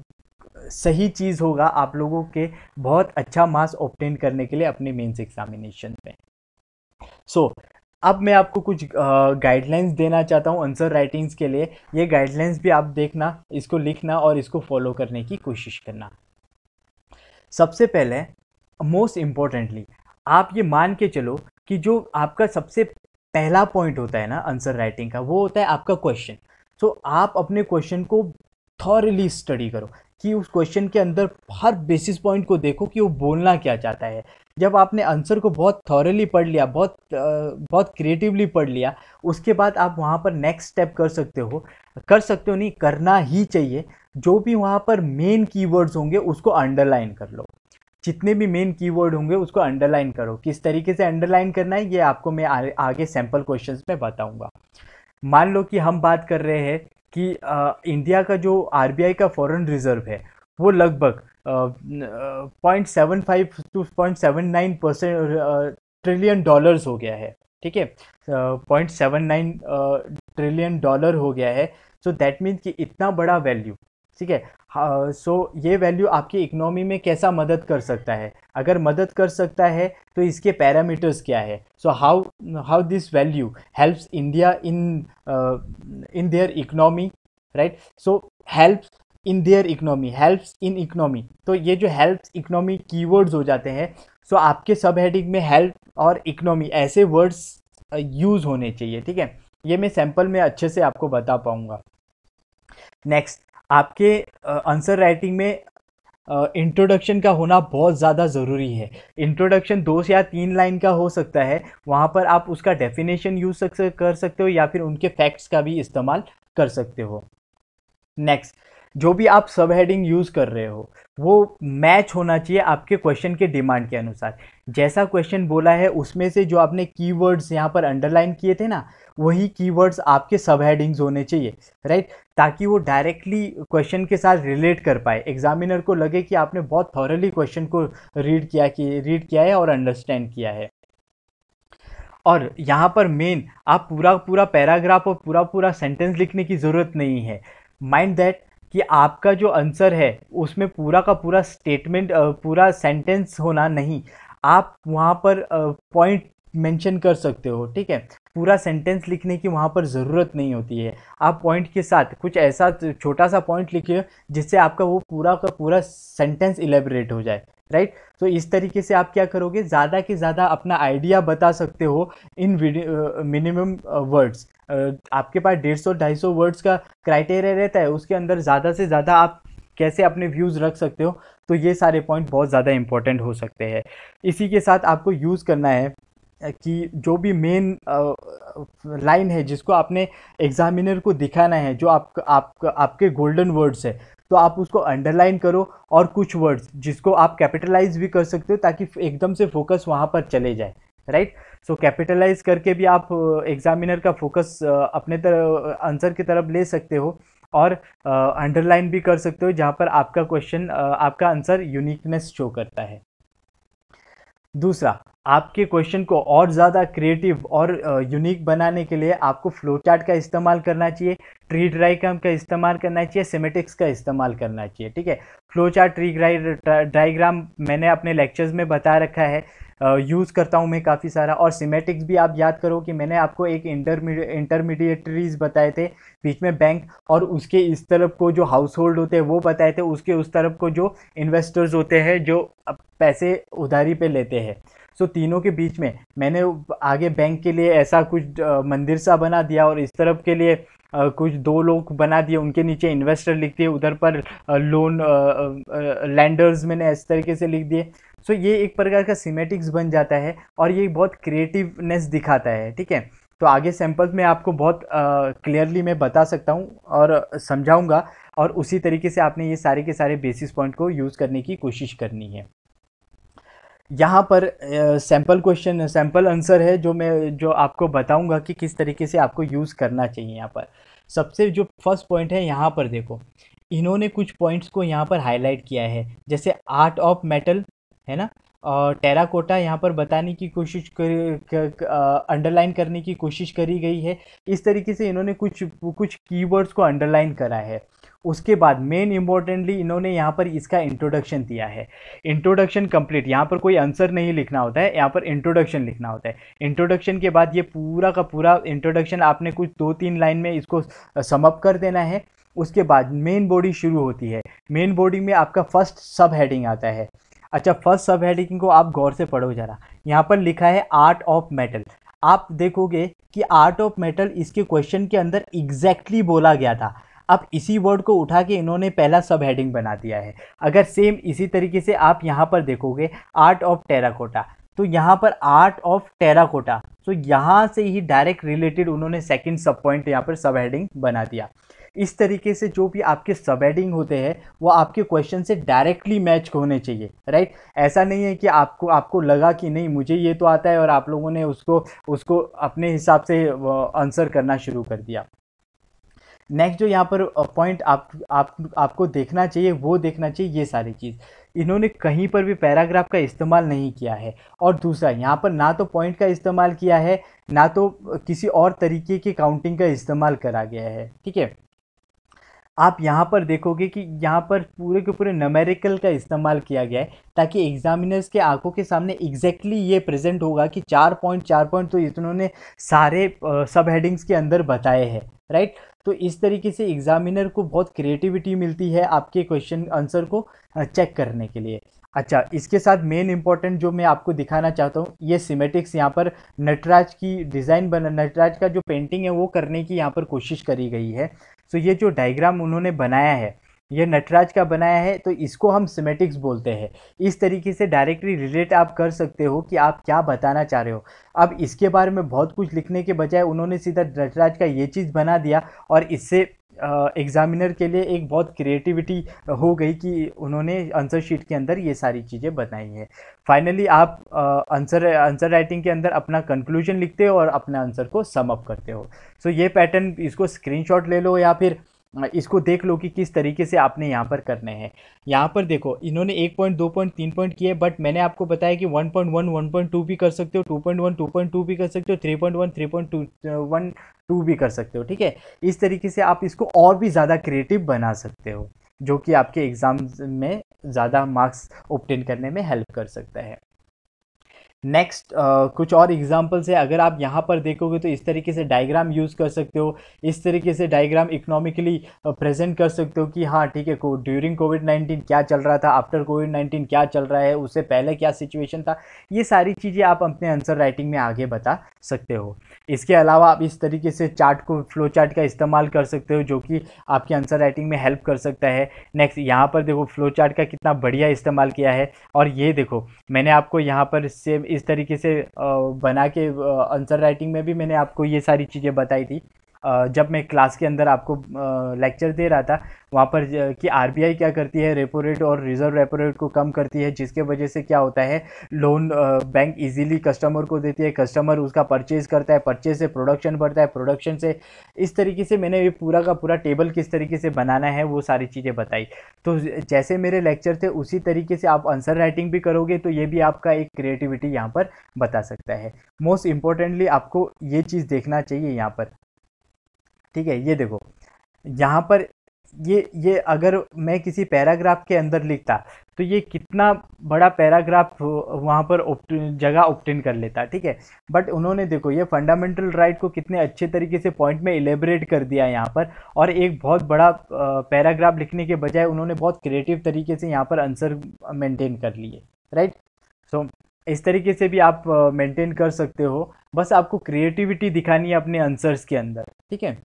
सही चीज़ होगा आप लोगों के बहुत अच्छा मार्क्स ऑप्टेन करने के लिए अपने मेंस एग्जामिनेशन में सो so, अब मैं आपको कुछ गाइडलाइंस देना चाहता हूँ आंसर राइटिंग्स के लिए ये गाइडलाइंस भी आप देखना इसको लिखना और इसको फॉलो करने की कोशिश करना सबसे पहले मोस्ट इम्पॉर्टेंटली आप ये मान के चलो कि जो आपका सबसे पहला पॉइंट होता है ना आंसर राइटिंग का वो होता है आपका क्वेश्चन सो so, आप अपने क्वेश्चन को थॉरली स्टडी करो कि उस क्वेश्चन के अंदर हर बेसिस पॉइंट को देखो कि वो बोलना क्या चाहता है जब आपने आंसर को बहुत थॉरली पढ़ लिया बहुत बहुत क्रिएटिवली पढ़ लिया उसके बाद आप वहाँ पर नेक्स्ट स्टेप कर सकते हो कर सकते हो नहीं करना ही चाहिए जो भी वहाँ पर मेन कीवर्ड्स होंगे उसको अंडरलाइन कर लो जितने भी मेन कीवर्ड होंगे उसको अंडरलाइन करो किस तरीके से अंडरलाइन करना है ये आपको मैं आगे सैम्पल क्वेश्चन में बताऊँगा मान लो कि हम बात कर रहे हैं कि इंडिया का जो आर का फॉरेन रिजर्व है वो लगभग point seven five to point seven nine percent trillion dollars हो गया है ठीक है point seven nine trillion dollar हो गया है सो दैट मीन्स कि इतना बड़ा वैल्यू ठीक है सो हाँ, so, ये वैल्यू आपकी इकनॉमी में कैसा मदद कर सकता है अगर मदद कर सकता है तो इसके पैरामीटर्स क्या है so how how this value helps India in in their economy right so helps in their economy helps in economy तो ये जो हेल्प्स इकनॉमी कीवर्ड्स हो जाते हैं सो so आपके सब हेडिंग में हेल्प और इकनॉमी ऐसे वर्ड्स यूज़ uh, होने चाहिए ठीक है ये मैं सैम्पल में अच्छे से आपको बता पाऊँगा नेक्स्ट आपके आंसर राइटिंग में इंट्रोडक्शन uh, का होना बहुत ज़्यादा ज़रूरी है इंट्रोडक्शन दो से या तीन लाइन का हो सकता है वहाँ पर आप उसका डेफिनेशन यूज कर सकते हो या फिर उनके फैक्ट्स का भी इस्तेमाल कर सकते हो नेक्स्ट जो भी आप सब हेडिंग यूज़ कर रहे हो वो मैच होना चाहिए आपके क्वेश्चन के डिमांड के अनुसार जैसा क्वेश्चन बोला है उसमें से जो आपने कीवर्ड्स यहाँ पर अंडरलाइन किए थे ना वही कीवर्ड्स आपके सब हेडिंग्स होने चाहिए राइट ताकि वो डायरेक्टली क्वेश्चन के साथ रिलेट कर पाए एग्जामिनर को लगे कि आपने बहुत थॉरली क्वेश्चन को रीड किया कि रीड किया है और अंडरस्टैंड किया है और यहाँ पर मेन आप पूरा पूरा पैराग्राफ और पूरा पूरा सेंटेंस लिखने की ज़रूरत नहीं है माइंड दैट कि आपका जो आंसर है उसमें पूरा का पूरा स्टेटमेंट पूरा सेंटेंस होना नहीं आप वहाँ पर पॉइंट मेंशन कर सकते हो ठीक है पूरा सेंटेंस लिखने की वहाँ पर ज़रूरत नहीं होती है आप पॉइंट के साथ कुछ ऐसा छोटा सा पॉइंट लिखिए जिससे आपका वो पूरा का पूरा सेंटेंस इलेबरेट हो जाए राइट तो इस तरीके से आप क्या करोगे ज़्यादा के ज़्यादा अपना आइडिया बता सकते हो इन मिनिमम वर्ड्स आपके पास डेढ़ सौ ढाई सौ वर्ड्स का क्राइटेरिया रहता है उसके अंदर ज़्यादा से ज़्यादा आप कैसे अपने व्यूज़ रख सकते हो तो ये सारे पॉइंट बहुत ज़्यादा इंपॉर्टेंट हो सकते हैं इसी के साथ आपको यूज़ करना है कि जो भी मेन लाइन है जिसको आपने एग्जामिनर को दिखाना है जो आप, आप, आपके गोल्डन वर्ड्स है तो आप उसको अंडरलाइन करो और कुछ वर्ड्स जिसको आप कैपिटलाइज भी कर सकते हो ताकि एकदम से फोकस वहाँ पर चले जाए राइट सो कैपिटलाइज करके भी आप एग्जामिनर uh, का फोकस uh, अपने तरफ आंसर uh, की तरफ ले सकते हो और अंडरलाइन uh, भी कर सकते हो जहाँ पर आपका क्वेश्चन uh, आपका आंसर यूनिकनेस शो करता है दूसरा आपके क्वेश्चन को और ज़्यादा क्रिएटिव और यूनिक बनाने के लिए आपको फ्लो चार्ट का इस्तेमाल करना चाहिए ट्री ड्राइग्राम का इस्तेमाल करना चाहिए सेमेटिक्स का इस्तेमाल करना चाहिए ठीक है फ्लो चार्ट ट्री ड्राइग्राम मैंने अपने लेक्चर्स में बता रखा है यूज़ करता हूँ मैं काफ़ी सारा और सीमेटिक्स भी आप याद करो कि मैंने आपको एक इंटरमीडिएटरीज बताए थे बीच में बैंक और उसके इस तरफ को जो हाउस होल्ड होते हैं वो बताए थे उसके उस तरफ को जो इन्वेस्टर्स होते हैं जो पैसे उधारी पे लेते हैं सो तीनों के बीच में मैंने आगे बैंक के लिए ऐसा कुछ मंदिर सा बना दिया और इस तरफ के लिए कुछ दो लोग बना दिए उनके नीचे इन्वेस्टर लिख दिए उधर पर लोन लैंडर्स मैंने इस तरीके से लिख दिए सो ये एक प्रकार का सीमेटिक्स बन जाता है और ये बहुत क्रिएटिवनेस दिखाता है ठीक है तो आगे सैंपल्स में आपको बहुत क्लियरली मैं बता सकता हूँ और समझाऊँगा और उसी तरीके से आपने ये सारे के सारे बेसिस पॉइंट को यूज़ करने की कोशिश करनी है यहाँ पर सैम्पल क्वेश्चन सैम्पल आंसर है जो मैं जो आपको बताऊंगा कि किस तरीके से आपको यूज़ करना चाहिए यहाँ पर सबसे जो फर्स्ट पॉइंट है यहाँ पर देखो इन्होंने कुछ पॉइंट्स को यहाँ पर हाईलाइट किया है जैसे आर्ट ऑफ मेटल है ना और टेराकोटा यहाँ पर बताने की कोशिश कर अंडरलाइन करने की कोशिश करी गई है इस तरीके से इन्होंने कुछ कुछ कीवर्ड्स को अंडरलाइन करा है उसके बाद मेन इंपॉर्टेंटली इन्होंने यहाँ पर इसका इंट्रोडक्शन दिया है इंट्रोडक्शन कंप्लीट यहाँ पर कोई आंसर नहीं लिखना होता है यहाँ पर इंट्रोडक्शन लिखना होता है इंट्रोडक्शन के बाद ये पूरा का पूरा इंट्रोडक्शन आपने कुछ दो तीन लाइन में इसको समअप कर देना है उसके बाद मेन बॉडी शुरू होती है मेन बॉडी में आपका फर्स्ट सब हेडिंग आता है अच्छा फर्स्ट सब हेडिंग को आप गौर से पढ़ो जरा यहाँ पर लिखा है आर्ट ऑफ मेटल आप देखोगे कि आर्ट ऑफ मेटल इसके क्वेश्चन के अंदर एग्जैक्टली exactly बोला गया था अब इसी वर्ड को उठा के इन्होंने पहला सब हेडिंग बना दिया है अगर सेम इसी तरीके से आप यहाँ पर देखोगे आर्ट ऑफ टेराकोटा तो यहाँ पर आर्ट ऑफ टेराकोटा तो यहाँ से ही डायरेक्ट रिलेटेड उन्होंने सेकेंड सब पॉइंट यहाँ पर सब हेडिंग बना दिया इस तरीके से जो भी आपके सब हेडिंग होते हैं वो आपके क्वेश्चन से डायरेक्टली मैच होने चाहिए राइट ऐसा नहीं है कि आपको आपको लगा कि नहीं मुझे ये तो आता है और आप लोगों ने उसको उसको अपने हिसाब से आंसर करना शुरू कर दिया नेक्स्ट जो यहाँ पर पॉइंट uh, आप, आप आपको देखना चाहिए वो देखना चाहिए ये सारी चीज़ इन्होंने कहीं पर भी पैराग्राफ का इस्तेमाल नहीं किया है और दूसरा यहाँ पर ना तो पॉइंट का इस्तेमाल किया है ना तो uh, किसी और तरीके की काउंटिंग का इस्तेमाल करा गया है ठीक है आप यहाँ पर देखोगे कि यहाँ पर पूरे के पूरे नमेरिकल का इस्तेमाल किया गया है ताकि एग्जामिनर्स के आंखों के सामने एग्जैक्टली exactly ये प्रेजेंट होगा कि चार पॉइंट चार पॉइंट तो इतने सारे सब uh, हेडिंग्स के अंदर बताए हैं राइट तो इस तरीके से एग्जामिनर को बहुत क्रिएटिविटी मिलती है आपके क्वेश्चन आंसर को चेक करने के लिए अच्छा इसके साथ मेन इंपॉर्टेंट जो मैं आपको दिखाना चाहता हूँ ये सिमेटिक्स यहाँ पर नटराज की डिज़ाइन बना नटराज का जो पेंटिंग है वो करने की यहाँ पर कोशिश करी गई है सो तो ये जो डायग्राम उन्होंने बनाया है ये नटराज का बनाया है तो इसको हम सिमेटिक्स बोलते हैं इस तरीके से डायरेक्टली रिलेट आप कर सकते हो कि आप क्या बताना चाह रहे हो अब इसके बारे में बहुत कुछ लिखने के बजाय उन्होंने सीधा नटराज का ये चीज़ बना दिया और इससे एग्ज़ामिनर के लिए एक बहुत क्रिएटिविटी हो गई कि उन्होंने आंसर शीट के अंदर ये सारी चीज़ें बनाई हैं फाइनली आप आंसर आंसर राइटिंग के अंदर अपना कंक्लूजन लिखते हो और अपने आंसर को सम अप करते हो सो so, ये पैटर्न इसको स्क्रीनशॉट ले लो या फिर इसको देख लो कि किस तरीके से आपने यहाँ पर करने हैं यहाँ पर देखो इन्होंने एक पॉइंट दो पॉइंट तीन पॉइंट किए बट मैंने आपको बताया कि one point one one point two भी कर सकते हो two point one two point two भी कर सकते हो three point one three point two one two भी कर सकते हो ठीक है इस तरीके से आप इसको और भी ज़्यादा क्रिएटिव बना सकते हो जो कि आपके एग्ज़ाम में ज़्यादा मार्क्स ऑप्टेन करने में हेल्प कर सकता है नेक्स्ट uh, कुछ और एग्जाम्पल्स है अगर आप यहाँ पर देखोगे तो इस तरीके से डायग्राम यूज़ कर सकते हो इस तरीके से डायग्राम इकोनॉमिकली प्रेजेंट कर सकते हो कि हाँ ठीक है को ड्यूरिंग कोविड नाइन्टीन क्या चल रहा था आफ्टर कोविड नाइन्टीन क्या चल रहा है उससे पहले क्या सिचुएशन था ये सारी चीज़ें आप अपने आंसर राइटिंग में आगे बता सकते हो इसके अलावा आप इस तरीके से चार्ट को फ्लो चार्ट का इस्तेमाल कर सकते हो जो कि आपके आंसर राइटिंग में हेल्प कर सकता है नेक्स्ट यहाँ पर देखो फ्लो चार्ट का कितना बढ़िया इस्तेमाल किया है और ये देखो मैंने आपको यहाँ पर सेम इस तरीके से बना के आंसर राइटिंग में भी मैंने आपको ये सारी चीज़ें बताई थी जब मैं क्लास के अंदर आपको लेक्चर दे रहा था वहाँ पर कि आरबीआई क्या करती है रेपो रेट और रिजर्व रेपो रेट को कम करती है जिसके वजह से क्या होता है लोन बैंक इजीली कस्टमर को देती है कस्टमर उसका परचेज करता है परचेज से प्रोडक्शन बढ़ता है प्रोडक्शन से इस तरीके से मैंने ये पूरा का पूरा टेबल किस तरीके से बनाना है वो सारी चीज़ें बताई तो जैसे मेरे लेक्चर थे उसी तरीके से आप आंसर राइटिंग भी करोगे तो ये भी आपका एक क्रिएटिविटी यहाँ पर बता सकता है मोस्ट इम्पॉर्टेंटली आपको ये चीज़ देखना चाहिए यहाँ पर ठीक है ये देखो यहाँ पर ये ये अगर मैं किसी पैराग्राफ के अंदर लिखता तो ये कितना बड़ा पैराग्राफ वहाँ पर जगह ऑप्टेन कर लेता ठीक है बट उन्होंने देखो ये फंडामेंटल राइट को कितने अच्छे तरीके से पॉइंट में एलेबरेट कर दिया यहाँ पर और एक बहुत बड़ा पैराग्राफ लिखने के बजाय उन्होंने बहुत क्रिएटिव तरीके से यहाँ पर आंसर मेंटेन कर लिए राइट सो इस तरीके से भी आप मेंटेन कर सकते हो बस आपको क्रिएटिविटी दिखानी है अपने आंसर्स के अंदर ठीक है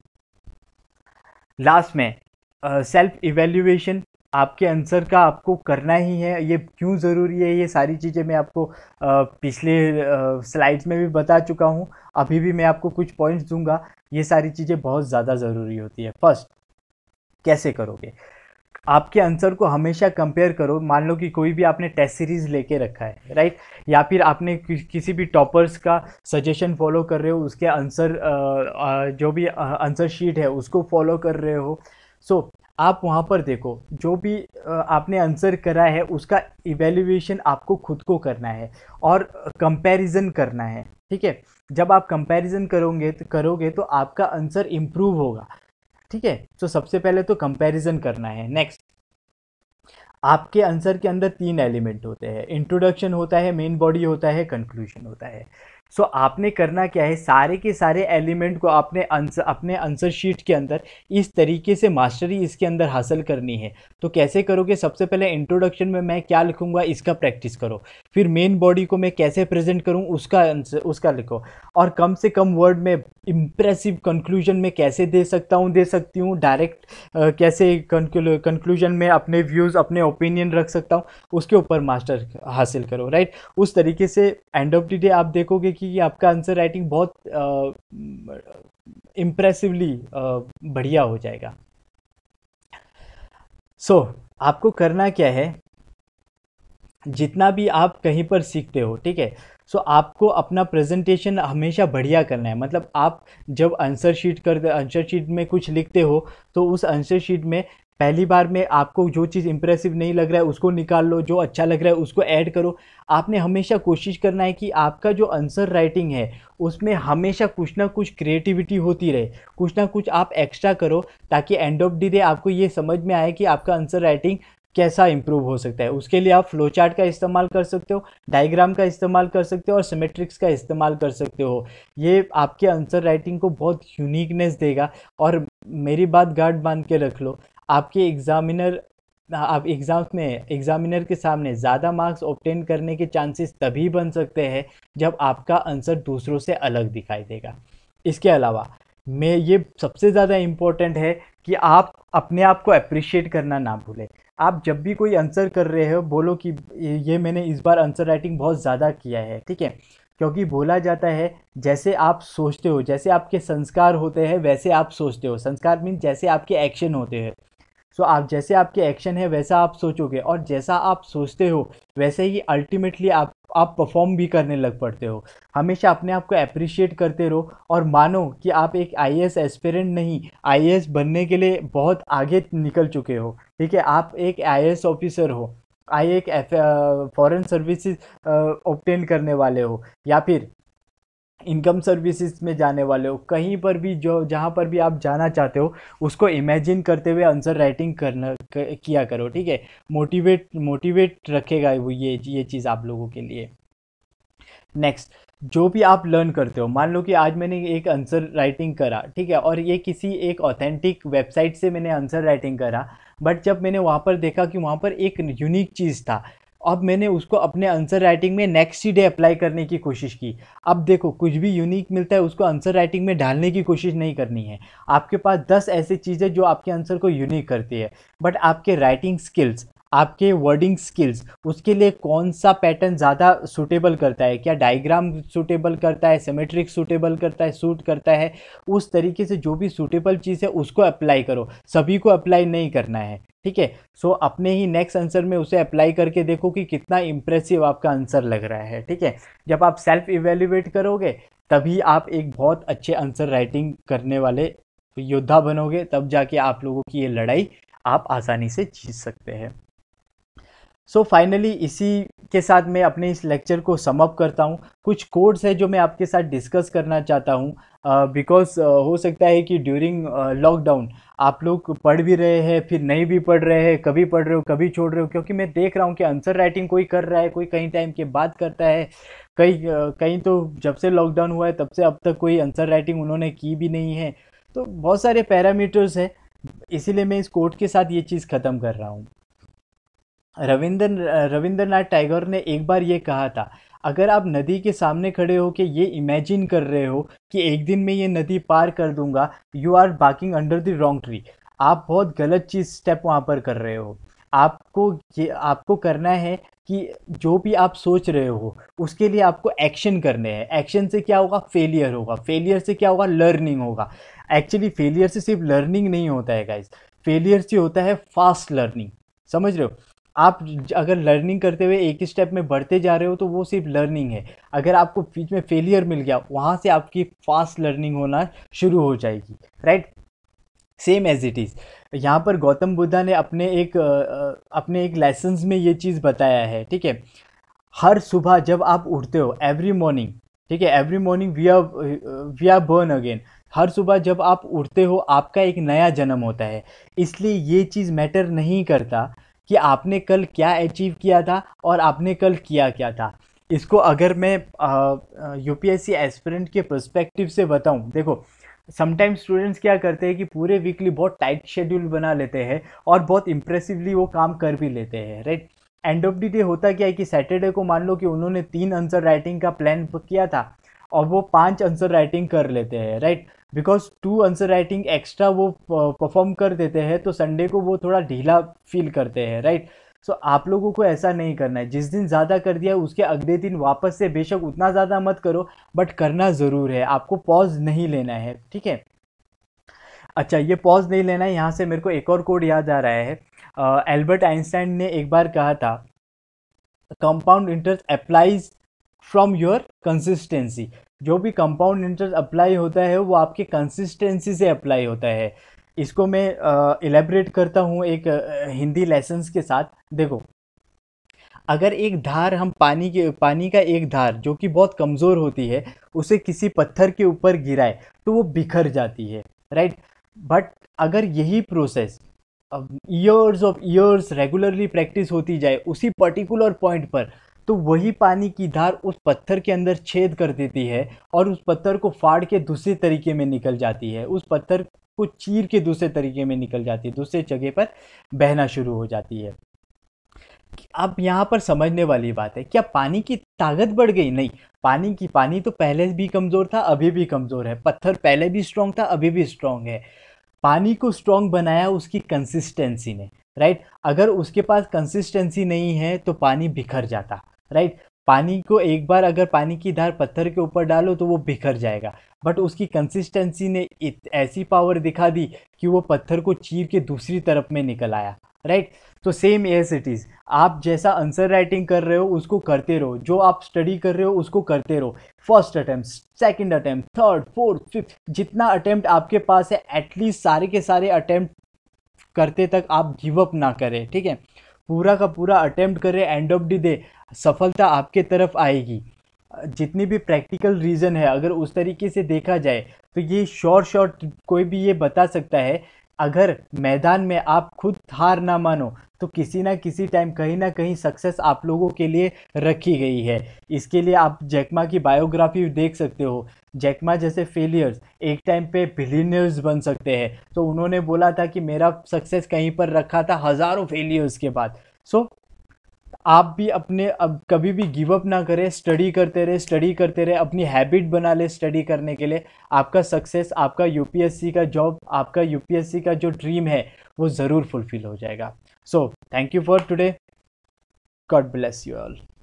लास्ट में सेल्फ इवेल्यूएशन आपके आंसर का आपको करना ही है ये क्यों ज़रूरी है ये सारी चीज़ें मैं आपको पिछले स्लाइड्स में भी बता चुका हूँ अभी भी मैं आपको कुछ पॉइंट्स दूंगा ये सारी चीज़ें बहुत ज़्यादा ज़रूरी होती है फर्स्ट कैसे करोगे आपके आंसर को हमेशा कंपेयर करो मान लो कि कोई भी आपने टेस्ट सीरीज़ लेके रखा है राइट या फिर आपने कि, किसी भी टॉपर्स का सजेशन फॉलो कर रहे हो उसके आंसर जो भी आंसर शीट है उसको फॉलो कर रहे हो सो so, आप वहाँ पर देखो जो भी आपने आंसर करा है उसका इवेल्यूएशन आपको खुद को करना है और कंपैरिजन करना है ठीक है जब आप कंपैरिजन करोगे तो करोगे तो आपका आंसर इम्प्रूव होगा ठीक है तो सबसे पहले तो कंपैरिजन करना है नेक्स्ट आपके आंसर के अंदर तीन एलिमेंट होते हैं इंट्रोडक्शन होता है मेन बॉडी होता है कंक्लूजन होता है सो so, आपने करना क्या है सारे के सारे एलिमेंट को आपने अंस, अपने आंसर शीट के अंदर इस तरीके से मास्टरी इसके अंदर हासिल करनी है तो कैसे करोगे सबसे पहले इंट्रोडक्शन में मैं क्या लिखूंगा इसका प्रैक्टिस करो फिर मेन बॉडी को मैं कैसे प्रेजेंट करूं उसका आंसर उसका लिखो और कम से कम वर्ड में इम्प्रेसिव कंक्लूजन में कैसे दे सकता हूँ दे सकती हूँ डायरेक्ट कैसे कंक्लूजन में अपने व्यूज़ अपने ओपिनियन रख सकता हूँ उसके ऊपर मास्टर हासिल करो राइट उस तरीके से एंड ऑफ डी डे आप देखोगे कि कि आपका आंसर राइटिंग बहुत इम्प्रेसिवली बढ़िया हो जाएगा सो so, आपको करना क्या है जितना भी आप कहीं पर सीखते हो ठीक है सो so, आपको अपना प्रेजेंटेशन हमेशा बढ़िया करना है मतलब आप जब आंसर शीट कर आंसर शीट में कुछ लिखते हो तो उस आंसर शीट में पहली बार में आपको जो चीज़ इंप्रेसिव नहीं लग रहा है उसको निकाल लो जो अच्छा लग रहा है उसको ऐड करो आपने हमेशा कोशिश करना है कि आपका जो आंसर राइटिंग है उसमें हमेशा कुछ ना कुछ क्रिएटिविटी होती रहे कुछ ना कुछ आप एक्स्ट्रा करो ताकि एंड ऑफ डी डे आपको ये समझ में आए कि आपका आंसर राइटिंग कैसा इंप्रूव हो सकता है उसके लिए आप फ्लो चार्ट का इस्तेमाल कर सकते हो डायग्राम का इस्तेमाल कर सकते हो और सिमेट्रिक्स का इस्तेमाल कर सकते हो ये आपके आंसर राइटिंग को बहुत यूनिकनेस देगा और मेरी बात गार्ड बांध के रख लो आपके एग्ज़ामिनर आप एग्ज़ाम्स में एग्ज़ामिनर के सामने ज़्यादा मार्क्स ऑप्टेन करने के चांसेस तभी बन सकते हैं जब आपका आंसर दूसरों से अलग दिखाई देगा इसके अलावा मैं ये सबसे ज़्यादा इम्पोर्टेंट है कि आप अपने आप को अप्रिशिएट करना ना भूलें आप जब भी कोई आंसर कर रहे हो बोलो कि ये मैंने इस बार आंसर राइटिंग बहुत ज़्यादा किया है ठीक है क्योंकि बोला जाता है जैसे आप सोचते हो जैसे आपके संस्कार होते हैं वैसे आप सोचते हो संस्कार मीन जैसे आपके एक्शन होते हैं सो आप जैसे आपके एक्शन है वैसा आप सोचोगे और जैसा आप सोचते हो वैसे ही अल्टीमेटली आप आप परफॉर्म भी करने लग पड़ते हो हमेशा अपने आप को अप्रिशिएट करते रहो और मानो कि आप एक आई एस एस्पिरेंट नहीं आई बनने के लिए बहुत आगे निकल चुके हो ठीक है आप एक आई ऑफिसर हो आई एक फॉरेन सर्विसेज ऑप्टेन करने वाले हो या फिर इनकम सर्विसेज में जाने वाले हो कहीं पर भी जो जहाँ पर भी आप जाना चाहते हो उसको इमेजिन करते हुए आंसर राइटिंग करना किया करो ठीक है मोटिवेट मोटिवेट रखेगा वो ये ये चीज़ आप लोगों के लिए नेक्स्ट जो भी आप लर्न करते हो मान लो कि आज मैंने एक आंसर राइटिंग करा ठीक है और ये किसी एक ऑथेंटिक वेबसाइट से मैंने आंसर राइटिंग करा बट जब मैंने वहाँ पर देखा कि वहाँ पर एक यूनिक चीज़ था अब मैंने उसको अपने आंसर राइटिंग में नेक्स्ट ही डे अप्लाई करने की कोशिश की अब देखो कुछ भी यूनिक मिलता है उसको आंसर राइटिंग में डालने की कोशिश नहीं करनी है आपके पास दस ऐसी चीज़ें जो आपके आंसर को यूनिक करती है बट आपके राइटिंग स्किल्स आपके वर्डिंग स्किल्स उसके लिए कौन सा पैटर्न ज़्यादा सूटेबल करता है क्या डायग्राम सूटेबल करता है सेमेट्रिक सूटेबल करता है सूट करता है उस तरीके से जो भी सूटेबल चीज़ है उसको अप्लाई करो सभी को अप्लाई नहीं करना है ठीक है सो अपने ही नेक्स्ट आंसर में उसे अप्लाई करके देखो कि कितना इम्प्रेसिव आपका आंसर लग रहा है ठीक है जब आप सेल्फ इवेल्यूएट करोगे तभी आप एक बहुत अच्छे आंसर राइटिंग करने वाले योद्धा बनोगे तब जाके आप लोगों की ये लड़ाई आप आसानी से जीत सकते हैं सो so फाइनली इसी के साथ मैं अपने इस लेक्चर को समअप करता हूँ कुछ कोड्स है जो मैं आपके साथ डिस्कस करना चाहता हूँ बिकॉज uh, uh, हो सकता है कि ड्यूरिंग लॉकडाउन uh, आप लोग पढ़ भी रहे हैं फिर नहीं भी पढ़ रहे हैं कभी पढ़ रहे हो कभी छोड़ रहे हो क्योंकि मैं देख रहा हूँ कि आंसर राइटिंग कोई कर रहा है कोई कहीं टाइम के बाद करता है कहीं कहीं तो जब से लॉकडाउन हुआ है तब से अब तक कोई आंसर राइटिंग उन्होंने की भी नहीं है तो बहुत सारे पैरामीटर्स है इसीलिए मैं इस कोड के साथ ये चीज़ ख़त्म कर रहा हूँ रविंद्र रविंद्रनाथ टाइगर ने एक बार ये कहा था अगर आप नदी के सामने खड़े हो के ये इमेजिन कर रहे हो कि एक दिन मैं ये नदी पार कर दूंगा you are barking under the wrong tree आप बहुत गलत चीज़ स्टेप वहाँ पर कर रहे हो आपको ये आपको करना है कि जो भी आप सोच रहे हो उसके लिए आपको एक्शन करने हैं एक्शन से क्या होगा फेलियर होगा फेलियर से क्या होगा लर्निंग होगा एक्चुअली फेलियर से सिर्फ लर्निंग नहीं होता है गाइज फेलियर से होता है फास्ट लर्निंग समझ रहे हो आप अगर लर्निंग करते हुए एक स्टेप में बढ़ते जा रहे हो तो वो सिर्फ लर्निंग है अगर आपको बीच में फेलियर मिल गया वहाँ से आपकी फास्ट लर्निंग होना शुरू हो जाएगी right same as it is यहाँ पर गौतम बुद्धा ने अपने एक अपने एक लेसन्स में ये चीज़ बताया है ठीक है हर सुबह जब आप उठते हो एवरी मॉर्निंग ठीक है every morning we are we are born again हर सुबह जब आप उठते हो आपका एक नया जन्म होता है इसलिए ये चीज़ मैटर नहीं करता कि आपने कल क्या अचीव किया था और आपने कल किया क्या था इसको अगर मैं यू पी एस्परेंट के परस्पेक्टिव से बताऊँ देखो समटाइम्स स्टूडेंट्स क्या करते हैं कि पूरे वीकली बहुत टाइट शेड्यूल बना लेते हैं और बहुत इंप्रेसिवली वो काम कर भी लेते हैं right end of the day होता क्या है कि सैटरडे को मान लो कि उन्होंने तीन आंसर राइटिंग का प्लान किया था और वो पांच आंसर राइटिंग कर लेते हैं right because to answer writing extra वो परफॉर्म uh, कर देते हैं तो संडे को वो थोड़ा ढीला फील करते हैं राइट सो आप लोगों को ऐसा नहीं करना है जिस दिन ज़्यादा कर दिया उसके अगले दिन वापस से बेशक उतना ज़्यादा मत करो बट करना ज़रूर है आपको पॉज नहीं लेना है ठीक है अच्छा ये पॉज नहीं लेना है यहाँ से मेरे को एक और कोड याद आ रहा है एल्बर्ट uh, आइंस्टाइन ने एक बार कहा था compound interest applies from your consistency जो भी कंपाउंड इंटरेस्ट अप्लाई होता है वो आपके कंसिस्टेंसी से अप्लाई होता है इसको मैं इलेबरेट करता हूँ एक हिंदी लेसन्स के साथ देखो अगर एक धार हम पानी के पानी का एक धार जो कि बहुत कमज़ोर होती है उसे किसी पत्थर के ऊपर गिराए तो वो बिखर जाती है राइट बट अगर यही process years of years regularly practice होती जाए उसी पर्टिकुलर पॉइंट पर तो वही पानी की धार उस पत्थर के अंदर छेद कर देती है और उस पत्थर को फाड़ के दूसरे तरीके में निकल जाती है उस पत्थर को चीर के दूसरे तरीके में निकल जाती है दूसरे जगह पर बहना शुरू हो जाती है अब यहाँ पर समझने वाली बात है क्या पानी की ताकत बढ़ गई नहीं पानी की पानी तो पहले भी कमज़ोर था अभी भी कमज़ोर है पत्थर पहले भी स्ट्रांग था अभी भी स्ट्रांग है पानी को स्ट्रांग बनाया उसकी कंसिस्टेंसी ने राइट अगर उसके पास कंसिस्टेंसी नहीं है तो पानी बिखर जाता राइट पानी को एक बार अगर पानी की धार पत्थर के ऊपर डालो तो वो बिखर जाएगा बट उसकी कंसिस्टेंसी ने ऐसी पावर दिखा दी कि वो पत्थर को चीर के दूसरी तरफ में निकल आया राइट तो सेम एस इट इज़ आप जैसा आंसर राइटिंग कर रहे हो उसको करते रहो जो आप स्टडी कर रहे हो उसको करते रहो first attempt second attempt third fourth fifth जितना अटेम्प्ट आपके पास है एटलीस्ट सारे के सारे अटेम्प्ट करते तक आप गिव अप ना करें ठीक है पूरा का पूरा अटेम्प्ट करें एंड ऑफ डी डे सफलता आपके तरफ आएगी जितनी भी प्रैक्टिकल रीज़न है अगर उस तरीके से देखा जाए तो ये शॉर्ट शॉर्ट कोई भी ये बता सकता है अगर मैदान में आप खुद हार ना मानो तो किसी ना किसी टाइम कहीं ना कहीं सक्सेस आप लोगों के लिए रखी गई है इसके लिए आप जैकमा की बायोग्राफी देख सकते हो जैकमा जैसे फेलियर्स एक टाइम पे बिलीनियर्स बन सकते हैं तो उन्होंने बोला था कि मेरा सक्सेस कहीं पर रखा था हज़ारों फेलियर्स के बाद सो so, आप भी अपने अब कभी भी गिव अप ना करें स्टडी करते रहे स्टडी करते रहे अपनी हैबिट बना ले स्टडी करने के लिए आपका सक्सेस आपका यूपीएससी का जॉब आपका यूपीएससी का जो ड्रीम है वो ज़रूर फुलफिल हो जाएगा so thank you for today God bless you all